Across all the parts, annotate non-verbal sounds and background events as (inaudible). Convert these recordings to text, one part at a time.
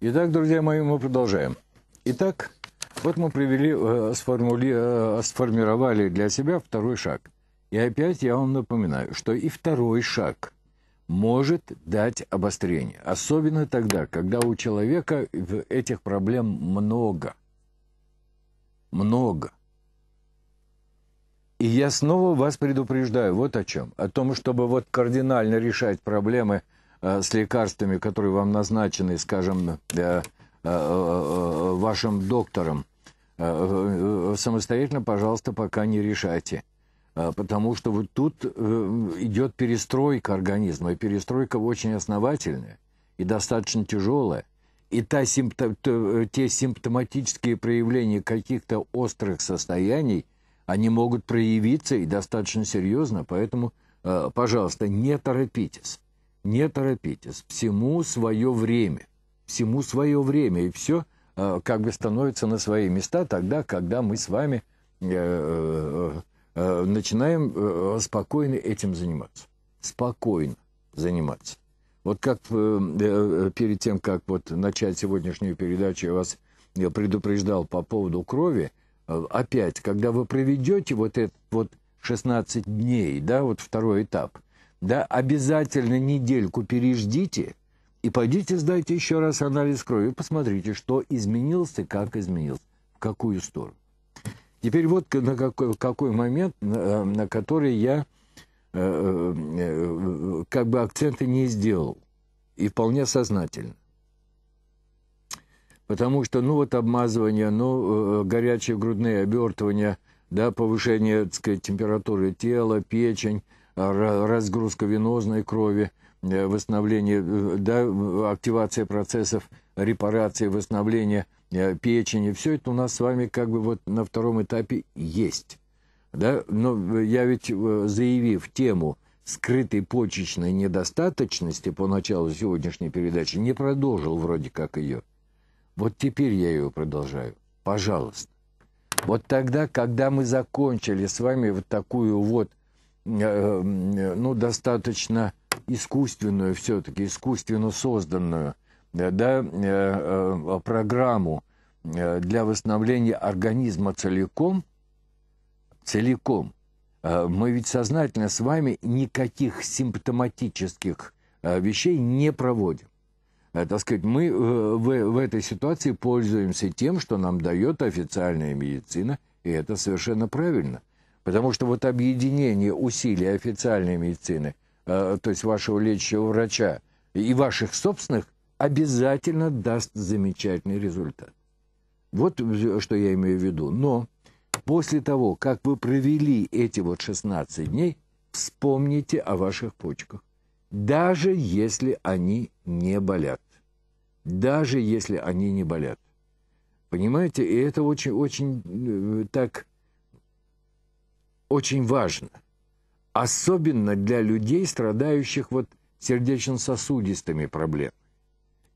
Итак, друзья мои, мы продолжаем. Итак, вот мы привели, э, сформули, э, сформировали для себя второй шаг. И опять я вам напоминаю, что и второй шаг может дать обострение. Особенно тогда, когда у человека этих проблем много. Много. И я снова вас предупреждаю вот о чем. О том, чтобы вот кардинально решать проблемы – Э, с лекарствами, которые вам назначены, скажем, э, э, вашим доктором, самостоятельно, пожалуйста, пока не решайте. Потому что вот тут идет перестройка организма, и перестройка очень основательная и достаточно тяжелая. И та симптом, те симптоматические проявления каких-то острых состояний, они могут проявиться и достаточно серьезно, поэтому, пожалуйста, не торопитесь не торопитесь, всему свое время, всему свое время, и все э, как бы становится на свои места тогда, когда мы с вами э, э, э начинаем э, спокойно этим заниматься, спокойно заниматься. Вот как э, перед тем, как вот начать сегодняшнюю передачу, я вас предупреждал по поводу крови, опять, когда вы проведете вот этот вот 16 дней, да, вот второй этап – да, обязательно недельку переждите и пойдите сдайте еще раз анализ крови. Посмотрите, что изменилось и как изменилось, в какую сторону. Теперь вот на какой, какой момент, на, э, на который я э, э, э, как бы акценты не сделал. И вполне сознательно. Потому что, ну, вот обмазывание, ну, горячие грудные обертывания, да, повышение, так сказать, температуры тела, печень – разгрузка венозной крови, э, восстановление, э, да, активация процессов репарации, восстановление э, печени. Все это у нас с вами как бы вот на втором этапе есть. Да? Но я ведь заявив тему скрытой почечной недостаточности по началу сегодняшней передачи, не продолжил вроде как ее. Вот теперь я ее продолжаю. Пожалуйста. Вот тогда, когда мы закончили с вами вот такую вот Э, э, ну, достаточно искусственную, все-таки искусственно созданную э, да, программу для восстановления организма целиком, целиком, мы ведь сознательно с вами никаких симптоматических вещей не проводим. Так сказать, мы в, в этой ситуации пользуемся тем, что нам дает официальная медицина, и это совершенно правильно. Потому что вот объединение усилий официальной медицины, э, то есть вашего лечащего врача и ваших собственных, обязательно даст замечательный результат. Вот что я имею в виду. Но после того, как вы провели эти вот 16 дней, вспомните о ваших почках. Даже если они не болят. Даже если они не болят. Понимаете, и это очень-очень э, так очень важно, особенно для людей, страдающих вот сердечно-сосудистыми проблемами,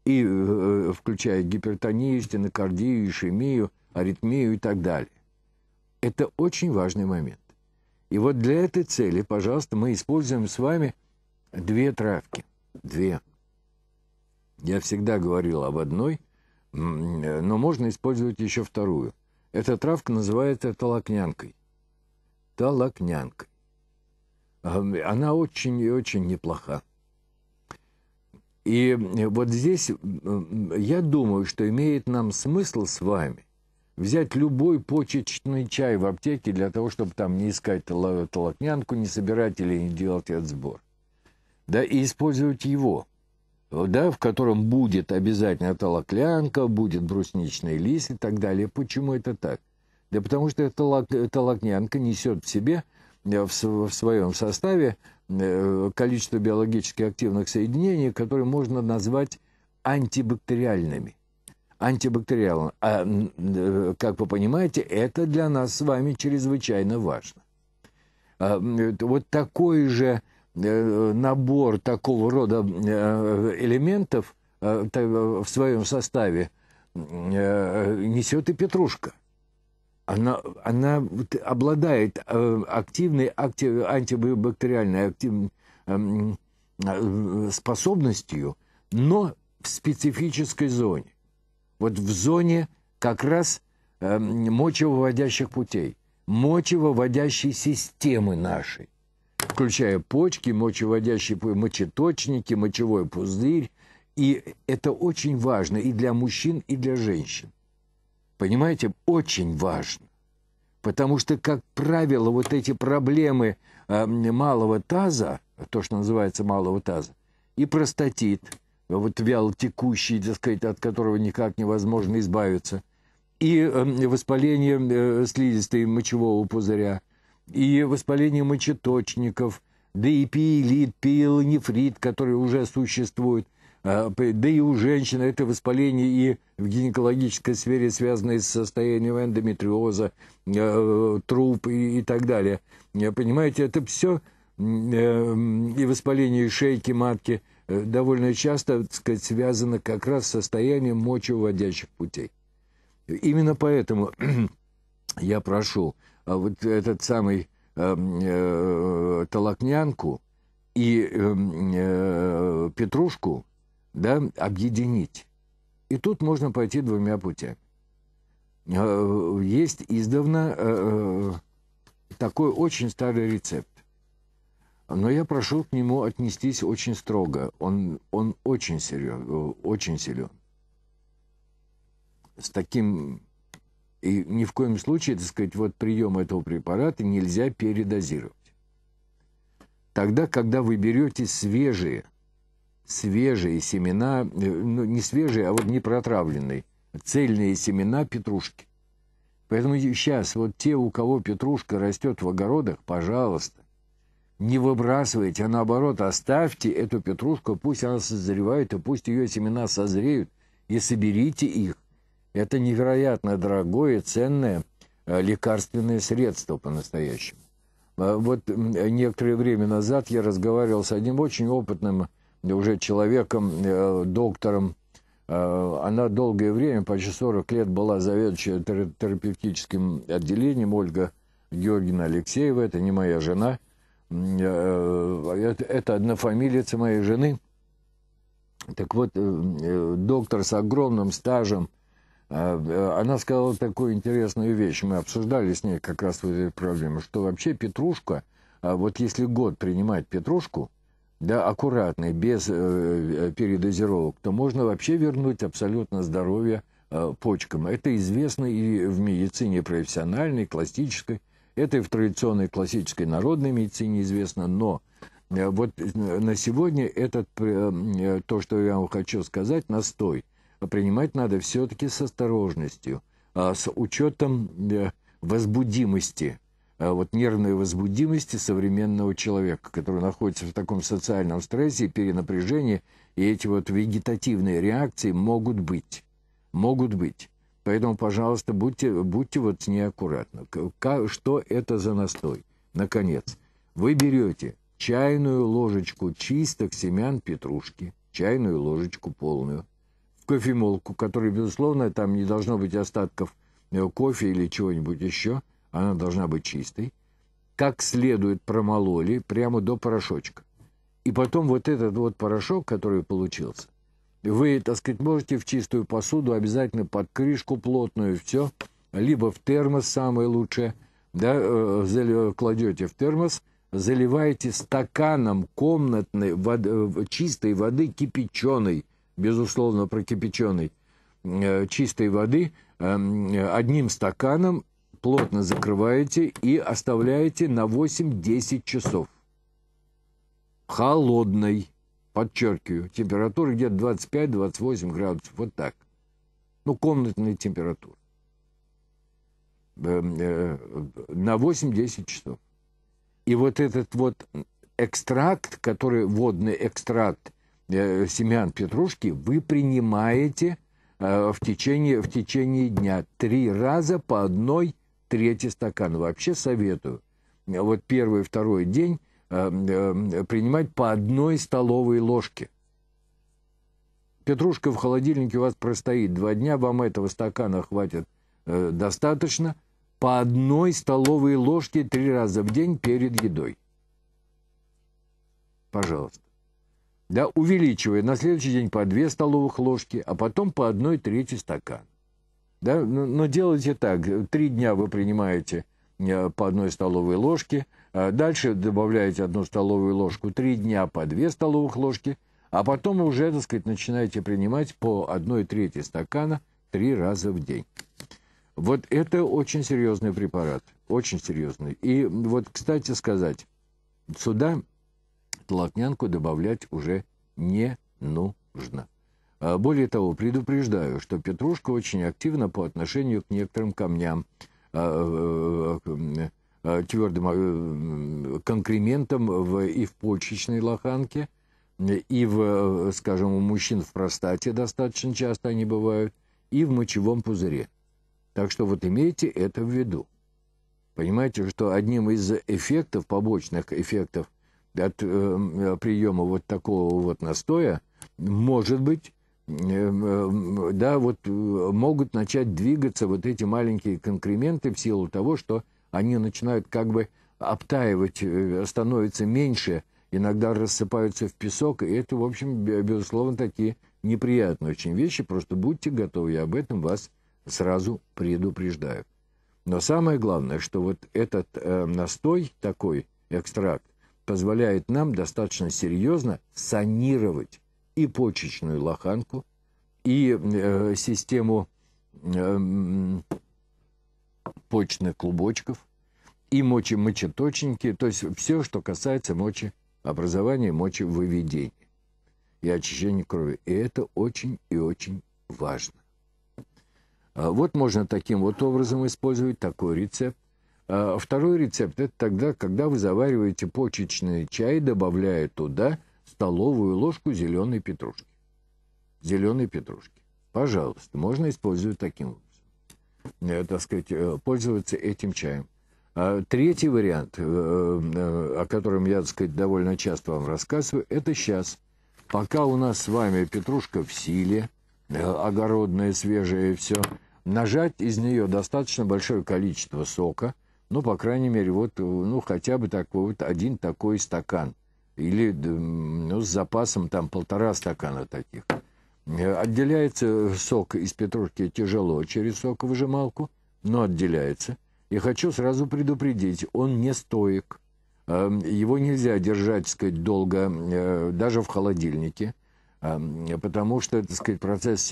и э, э, включая гипертонию, стенокардию, ишемию, аритмию и так далее. Это очень важный момент. И вот для этой цели, пожалуйста, мы используем с вами две травки. Две. Я всегда говорил об одной, э, но можно использовать еще вторую. Эта травка называется толокнянкой стала огнянкой. Она очень и очень неплоха. И э, вот здесь я думаю, что имеет нам смысл с вами взять любой почечный чай в аптеке для того, чтобы там не искать толокнянку, не собирать или не делать этот сбор. Да, и использовать его, да, в котором будет обязательно толоклянка, будет брусничный лист и так далее. Почему это так? Да потому что эта талакнянка несет в себе, э, в своем составе, э, количество биологически активных соединений, которые можно назвать антибактериальными. Антибактериалом. А, э, как вы понимаете, это для нас с вами чрезвычайно важно. А, вот такой же набор такого рода элементов в своем составе несет и петрушка она, она вот обладает э, активной актив, антибактериальной актив, эм, э, способностью, но в специфической зоне. Вот в зоне как раз эм, мочевыводящих путей, мочевыводящей системы нашей, включая почки, мочевыводящие мочеточники, мочевой пузырь. И это очень важно и для мужчин, и для женщин. Понимаете, очень важно. Потому что, как правило, вот эти проблемы э, малого таза, то, что называется малого таза, и простатит, вот вялотекущий, так сказать, от которого никак невозможно избавиться, и э, воспаление э, слизистой мочевого пузыря, и воспаление мочеточников, да и пиелит, пиелонефрит, который уже существует – а, да и у женщин это воспаление и в гинекологической сфере, связанное с состоянием эндометриоза, э, труб и, и так далее. Э, понимаете, это все э, и воспаление шейки матки довольно часто так сказать, связано как раз с состоянием мочевыводящих путей. Именно поэтому (clears throat) я прошу а вот этот самый толокнянку и петрушку да, объединить. И тут можно пойти двумя путями. Э, есть издавна э, э, такой очень старый рецепт. Но я прошу к нему отнестись очень строго. Он, он очень силен, очень силен. С таким... И ни в коем случае, так сказать, вот прием этого препарата нельзя передозировать. Тогда, когда вы берете свежие свежие семена, э, ну, не свежие, а вот не протравленные, цельные семена петрушки. Поэтому сейчас вот те, у кого петрушка растет в огородах, пожалуйста, не выбрасывайте, а наоборот, оставьте эту петрушку, пусть она созревает, и пусть ее семена созреют, и соберите их. Это невероятно дорогое, ценное э, лекарственное средство по-настоящему. А вот некоторое время назад я разговаривал с одним очень опытным уже человеком, э, доктором. Э, она долгое время, почти 40 лет, была заведующей терапевтическим отделением Ольга Георгиевна Алексеева. Это не моя жена. Э, это однофамилица моей жены. Так вот, доктор с огромным стажем, она сказала такую интересную вещь. Мы обсуждали с ней как раз вот эту проблему, что вообще петрушка, а вот если год принимать петрушку – да, аккуратный, без э, э, передозировок, то можно вообще вернуть абсолютно здоровье э, почкам. Это известно и в медицине профессиональной, классической, это и в традиционной классической народной медицине известно, но э, вот э, на сегодня этот, э, э, то, что я вам хочу сказать, настой, принимать надо все-таки с осторожностью, а э, с учетом возбудимости а, вот нервной возбудимости современного человека, который находится в таком социальном стрессе перенапряжении, и эти вот вегетативные реакции могут быть. Могут быть. Поэтому, пожалуйста, будьте, будьте вот с ней аккуратны. что это за настой? Наконец, вы берете чайную ложечку чистых семян петрушки, чайную ложечку полную, в кофемолку, которая, безусловно, там не должно быть остатков э, кофе или чего-нибудь еще – она должна быть чистой, как следует промололи прямо до порошочка. И потом вот этот вот порошок, который получился, вы, так сказать, можете в чистую посуду, обязательно под крышку плотную, все, либо в термос самое лучшее, да, э, кладете в термос, заливаете стаканом комнатной воды, э, чистой воды, кипяченой, безусловно, прокипяченой, э, чистой воды, эм, одним стаканом плотно закрываете и оставляете на 8-10 часов. Холодной, подчеркиваю, температура где-то 25-28 градусов, вот так. Ну, комнатная температура. Эм, э, на 8-10 часов. И вот этот вот экстракт, который водный экстракт э, семян петрушки, вы принимаете э, в, течение, в течение дня три раза по одной третий стакан. Вообще советую. Вот первый второй день э, э, принимать по одной столовой ложке. Петрушка в холодильнике у вас простоит два дня, вам этого стакана хватит э, достаточно. По одной столовой ложке три раза в день перед едой. Пожалуйста. Да, увеличивая на следующий день по две столовых ложки, а потом по одной трети стакан да? Но, но делайте так. Три дня вы принимаете э, по одной столовой ложке, а дальше добавляете одну столовую ложку, три дня по две столовых ложки, а потом уже, так сказать, начинаете принимать по одной трети стакана три раза в день. Вот это очень серьезный препарат, очень серьезный. И вот, кстати сказать, сюда толокнянку добавлять уже не нужно. А более того, предупреждаю, что Петрушка очень активна по отношению к некоторым камням, а, э, э, э, твердым конкрементам в, и в почечной лоханке, и в, скажем, у мужчин в простате достаточно часто они бывают, и в мочевом пузыре. Так что вот имейте это в виду. Понимаете, что одним из эффектов, побочных эффектов от э, приема вот такого вот настоя может быть Эм, эм, да, вот э, могут начать двигаться вот эти маленькие конкременты в силу того, что они начинают как бы обтаивать, э, становится меньше, иногда рассыпаются в песок, и это, в общем, безусловно, такие неприятные очень вещи, просто будьте готовы, я об этом вас сразу предупреждаю. Но самое главное, что вот этот э, настой, такой экстракт, позволяет нам достаточно серьезно санировать и почечную лоханку, и э, систему э, почных клубочков, и мочемочеточники, то есть все, что касается мочи, образования мочи, выведения и очищения крови. И это очень и очень важно. А вот можно таким вот образом использовать такой рецепт. А второй рецепт – это тогда, когда вы завариваете почечный чай, добавляя туда – столовую ложку зеленой петрушки. Зеленой петрушки. Пожалуйста, можно использовать таким образом. Э, так сказать, э, пользоваться этим чаем. А третий вариант, э, о котором я, так сказать, довольно часто вам рассказываю, это сейчас. Пока у нас с вами петрушка в силе, огородная, свежая и все, нажать из нее достаточно большое количество сока, ну, по крайней мере, вот, ну, хотя бы такой вот один такой стакан – или ну, с запасом там полтора стакана таких. Э, отделяется э, сок из петрушки тяжело через соковыжималку, но отделяется. И хочу сразу предупредить, он не стоек. Эм, его нельзя держать, так сказать, долго, э, даже в холодильнике, эм, потому что, так сказать, процесс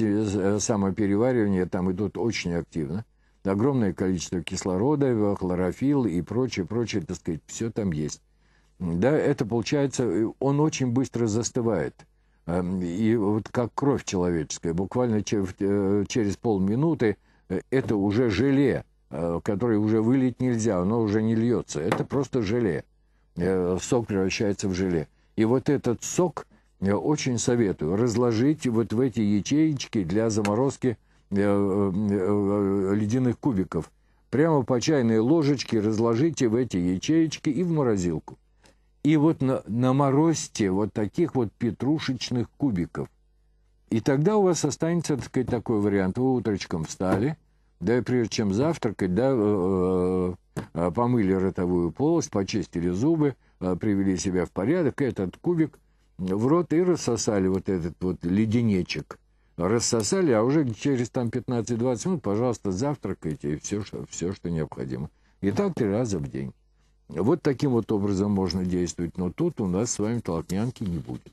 самопереваривания там идут очень активно. Огромное количество кислорода, хлорофилл и прочее, прочее, так сказать, все там есть да, это получается, он очень быстро застывает. Эм, и вот как кровь человеческая, буквально э, через полминуты э, это уже желе, э, которое уже вылить нельзя, оно уже не льется. Это просто желе. Сок превращается в желе. И вот этот сок я очень советую разложить вот в эти ячеечки для заморозки ледяных кубиков. Прямо по чайной ложечке разложите в эти ячеечки и в морозилку и вот на, наморозьте вот таких вот петрушечных кубиков. И тогда у вас останется, так такой вариант. Вы утречком встали, да и прежде чем завтракать, да, э, э, э, помыли ротовую полость, почистили зубы, э, привели себя в порядок, этот кубик в рот и рассосали вот этот вот леденечек. Рассосали, а уже через там 15-20 минут, пожалуйста, завтракайте и все, все, что необходимо. И так три раза в день. Вот таким вот образом можно действовать, но тут у нас с вами толкнянки не будет.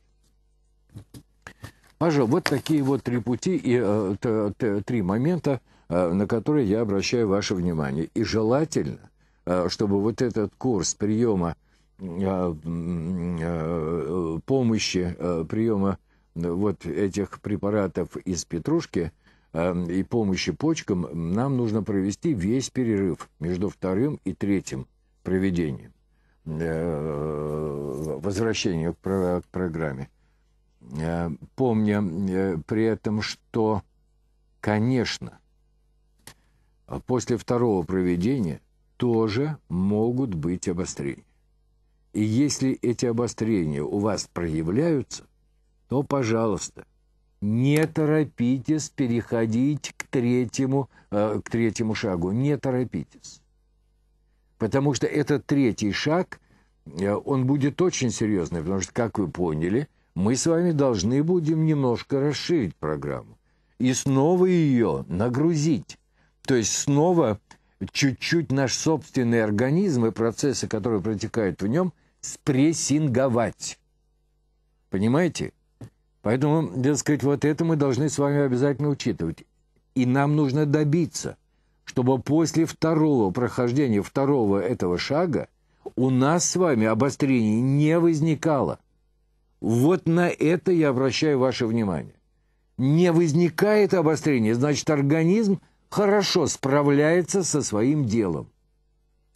Пожалуй, вот такие вот три пути и э, т, т, три момента, э, на которые я обращаю ваше внимание. И желательно, э, чтобы вот этот курс приема э, э, помощи, э, приема вот этих препаратов из петрушки и помощи почкам, нам нужно провести весь перерыв между вторым и третьим проведения. Э, Возвращение к программе. Э, помня э, при этом, что, конечно, после второго проведения тоже могут быть обострения. И если эти обострения у вас проявляются, то, пожалуйста, не торопитесь переходить к третьему, к третьему шагу. Не торопитесь. Потому что этот третий шаг, э, он будет очень серьезный, потому что, как вы поняли, мы с вами должны будем немножко расширить программу и снова ее нагрузить. То есть снова чуть-чуть наш собственный организм и процессы, которые протекают в нем, спрессинговать. Понимаете? Поэтому, так сказать, вот это мы должны с вами обязательно учитывать. И нам нужно добиться – чтобы после второго прохождения второго этого шага у нас с вами обострений не возникало. Вот на это я обращаю ваше внимание. Не возникает обострение, значит, организм хорошо справляется со своим делом.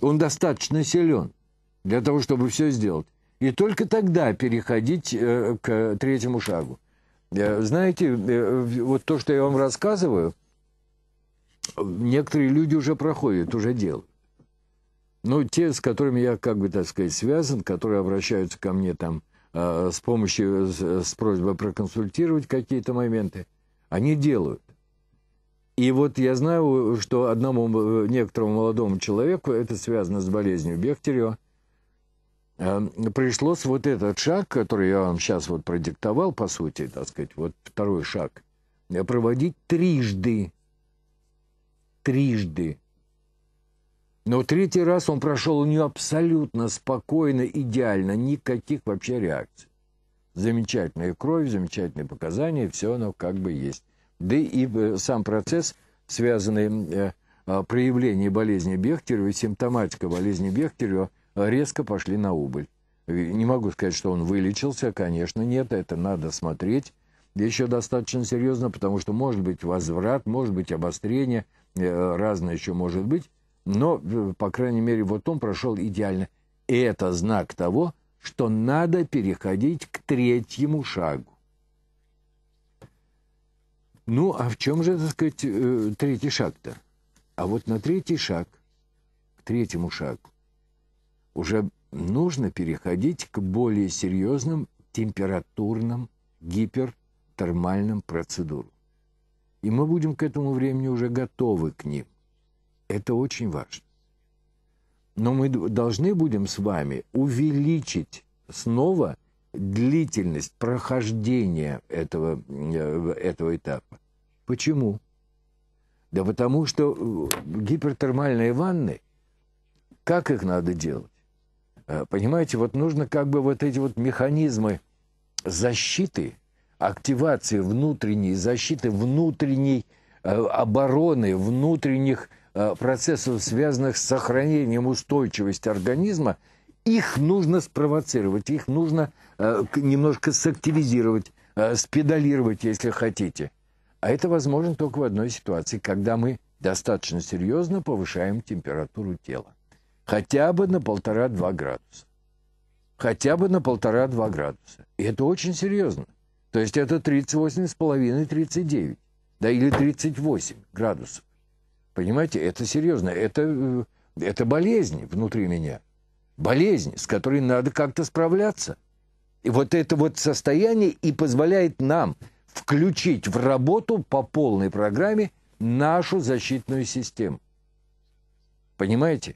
Он достаточно силен для того, чтобы все сделать. И только тогда переходить э, к третьему шагу. Э, знаете, э, вот то, что я вам рассказываю, некоторые люди уже проходят, уже делают. Ну, те, с которыми я, как бы, так сказать, связан, которые обращаются ко мне там э, с помощью, с, с просьбой проконсультировать какие-то моменты, они делают. И вот я знаю, что одному э, некоторому молодому человеку, это связано с болезнью Бехтерева, э, пришлось вот этот шаг, который я вам сейчас вот продиктовал, по сути, так сказать, вот второй шаг, э, проводить трижды трижды. Но третий раз он прошел у нее абсолютно спокойно, идеально, никаких вообще реакций. Замечательная кровь, замечательные показания, все оно как бы есть. Да и э, сам процесс, связанный э, а, проявление болезни Бехтерева и симптоматика болезни Бехтерева резко пошли на убыль. Не могу сказать, что он вылечился, конечно, нет, это надо смотреть еще достаточно серьезно, потому что может быть возврат, может быть обострение – Э, разное еще может быть, но, э, по крайней мере, вот он прошел идеально. И это знак того, что надо переходить к третьему шагу. Ну, а в чем же, так сказать, э, третий шаг-то? А вот на третий шаг, к третьему шагу, уже нужно переходить к более серьезным температурным гипертермальным процедурам и мы будем к этому времени уже готовы к ним. Это очень важно. Но мы должны будем с вами увеличить снова длительность прохождения этого, э, этого этапа. Почему? Да потому что э, гипертермальные ванны, как их надо делать? Э, понимаете, вот нужно как бы вот эти вот механизмы защиты – активации внутренней защиты, внутренней э, обороны, внутренних э, процессов, связанных с сохранением устойчивости организма, их нужно спровоцировать, их нужно э, немножко сактивизировать, спедалировать, если хотите. А это возможно только в одной ситуации, когда мы достаточно серьезно повышаем температуру тела. Хотя бы на полтора-два градуса. Хотя бы на полтора-два градуса. И это очень серьезно. То есть это 38,5-39, да, или 38 градусов. Понимаете, это серьезно, это, э, это болезнь внутри меня, болезнь, с которой надо как-то справляться. И вот это вот состояние и позволяет нам включить в работу по полной программе нашу защитную систему. Понимаете?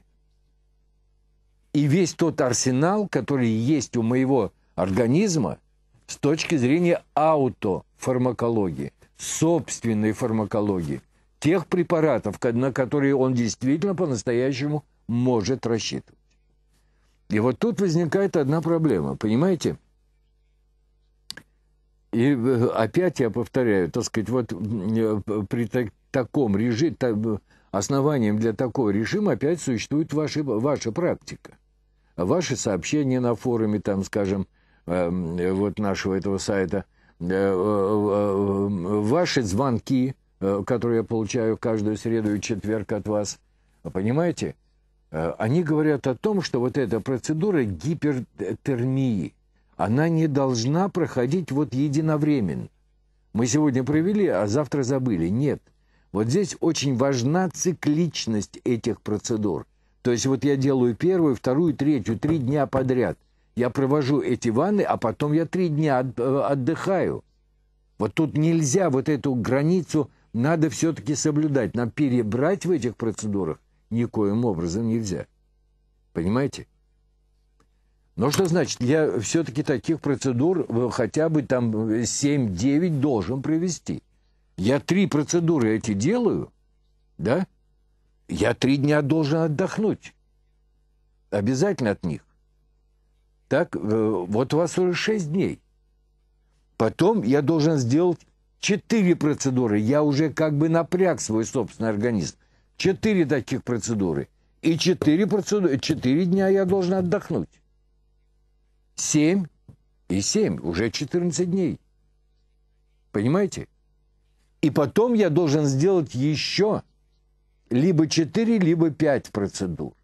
И весь тот арсенал, который есть у моего организма, с точки зрения аутофармакологии, собственной фармакологии, тех препаратов, на которые он действительно по-настоящему может рассчитывать. И вот тут возникает одна проблема, понимаете? И э, опять я повторяю, так сказать, вот э, при так, таком режиме, основанием для такого режима опять существует ваша ваша практика. Ваши сообщения на форуме, там, скажем, Эм, вот нашего этого сайта, э, э, э, ваши звонки, которые я получаю каждую среду и четверг от вас, понимаете, они говорят о том, что вот эта процедура гипертермии, она не должна проходить вот единовременно. Мы сегодня провели, а завтра забыли. Нет. Вот здесь очень важна цикличность этих процедур. То есть вот я делаю первую, вторую, третью, три дня подряд. Я провожу эти ванны, а потом я три дня э, отдыхаю. Вот тут нельзя вот эту границу надо все-таки соблюдать. Нам перебрать в этих процедурах никоим образом нельзя. Понимаете? Но ну, что значит, я все-таки таких процедур э, хотя бы там 7-9 э, должен провести. Я три процедуры эти делаю, да? Я три дня должен отдохнуть. Обязательно от них. Так, э, вот у вас уже 6 дней. Потом я должен сделать 4 процедуры. Я уже как бы напряг свой собственный организм. 4 таких процедуры. И 4, процедуры, 4 дня я должен отдохнуть. 7 и 7, уже 14 дней. Понимаете? И потом я должен сделать еще либо 4, либо 5 процедур.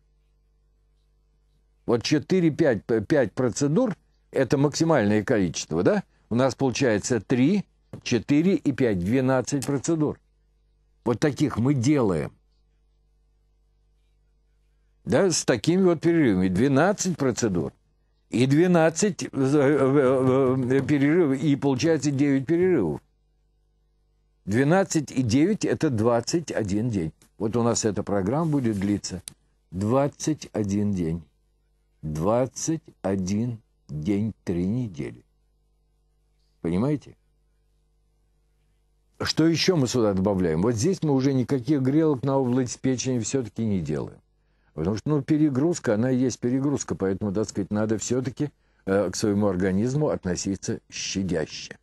Вот 4-5 э, процедур – это максимальное количество, да? У нас получается 3, 4 и 5, 12 процедур. Вот таких мы делаем. Да, с такими вот перерывами. 12 процедур. И 12 э, э, перерывов, и получается 9 перерывов. 12 и 9 – это 21 день. Вот у нас эта программа будет длиться 21 день. 21 день, 3 недели. Понимаете? Что еще мы сюда добавляем? Вот здесь мы уже никаких грелок на область печени все-таки не делаем. Потому что, ну, перегрузка, она и есть перегрузка, поэтому, так сказать, надо все-таки э, к своему организму относиться щадяще.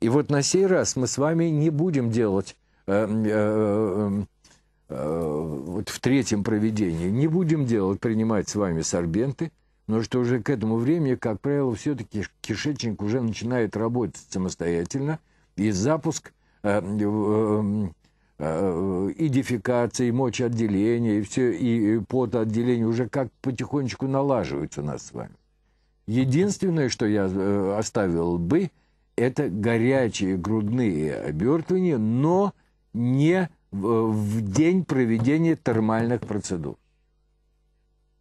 И вот на сей раз мы с вами не будем делать э, э, э, Э, вот в третьем проведении. Не будем делать, принимать с вами сорбенты, но что уже к этому времени, как правило, все-таки кишечник уже начинает работать самостоятельно, и запуск э, э, э и дефекации, и мочеотделения, и все, и, потоотделение уже как потихонечку налаживаются у нас с вами. Единственное, что я оставил бы, это горячие грудные обертывания, но не в день проведения термальных процедур.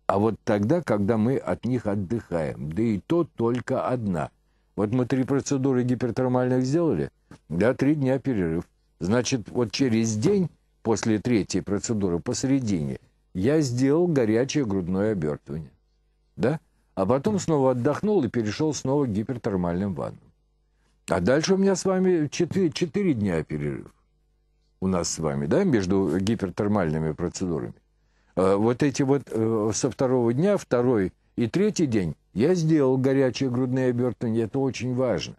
А вот тогда, когда мы от них отдыхаем, да и то только одна. Вот мы три процедуры гипертермальных сделали, да, три дня перерыв. Значит, вот через день после третьей процедуры посередине я сделал горячее грудное обертывание, да? А потом снова отдохнул и перешел снова к гипертермальным ваннам. А дальше у меня с вами четыре, четыре дня перерыв у нас с вами, да, между гипертермальными процедурами. Э, вот эти вот э, со второго дня, второй и третий день я сделал горячие грудные обертывания, это очень важно.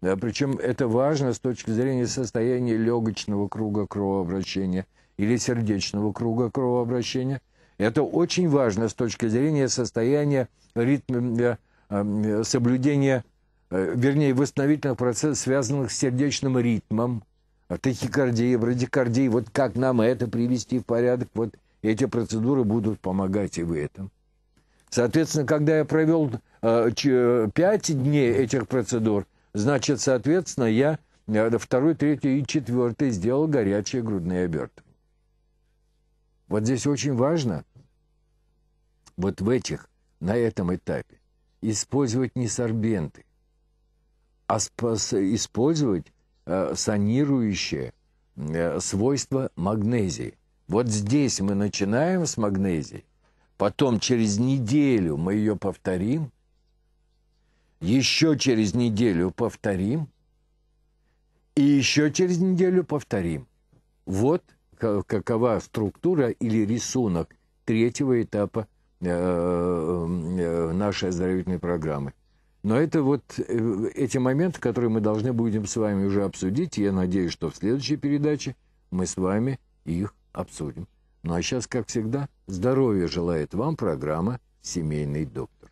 Да, причем это важно с точки зрения состояния легочного круга кровообращения или сердечного круга кровообращения. Это очень важно с точки зрения состояния ритма, э, эм, соблюдения, вернее, восстановительных процессов, связанных с сердечным ритмом, а тахикардия, брадикардия, вот как нам это привести в порядок, вот эти процедуры будут помогать и в этом. Соответственно, когда я провел э, дней этих процедур, значит, соответственно, я э, второй, третий и четвертый сделал горячие грудные обертки. Вот здесь очень важно вот в этих, на этом этапе, использовать не сорбенты, а использовать Э, санирующее э, свойство магнезии. Вот здесь мы начинаем с магнезии, потом через неделю мы ее повторим, еще через неделю повторим, и еще через неделю повторим. Вот какова структура или рисунок третьего этапа э, нашей оздоровительной программы. Но это вот э, эти моменты, которые мы должны будем с вами уже обсудить. я надеюсь, что в следующей передаче мы с вами их обсудим. Ну а сейчас, как всегда, здоровья желает вам программа «Семейный доктор».